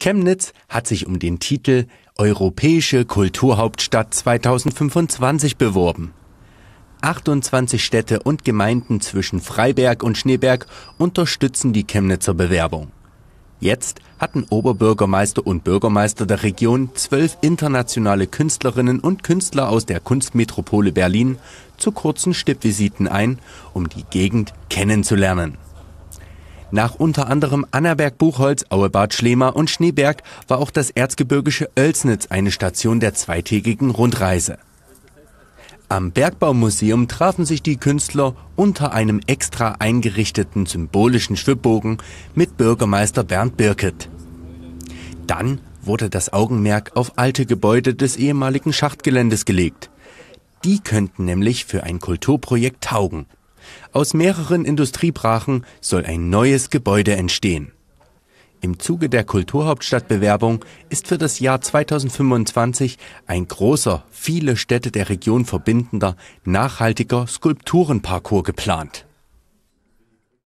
Chemnitz hat sich um den Titel Europäische Kulturhauptstadt 2025 beworben. 28 Städte und Gemeinden zwischen Freiberg und Schneeberg unterstützen die Chemnitzer Bewerbung. Jetzt hatten Oberbürgermeister und Bürgermeister der Region zwölf internationale Künstlerinnen und Künstler aus der Kunstmetropole Berlin zu kurzen Stippvisiten ein, um die Gegend kennenzulernen. Nach unter anderem Annaberg Buchholz, Auebad Schlemer und Schneeberg war auch das erzgebirgische Oelsnitz eine Station der zweitägigen Rundreise. Am Bergbaumuseum trafen sich die Künstler unter einem extra eingerichteten symbolischen Schwibbogen mit Bürgermeister Bernd Birket. Dann wurde das Augenmerk auf alte Gebäude des ehemaligen Schachtgeländes gelegt. Die könnten nämlich für ein Kulturprojekt taugen. Aus mehreren Industriebrachen soll ein neues Gebäude entstehen. Im Zuge der Kulturhauptstadtbewerbung ist für das Jahr 2025 ein großer, viele Städte der Region verbindender, nachhaltiger Skulpturenparcours geplant.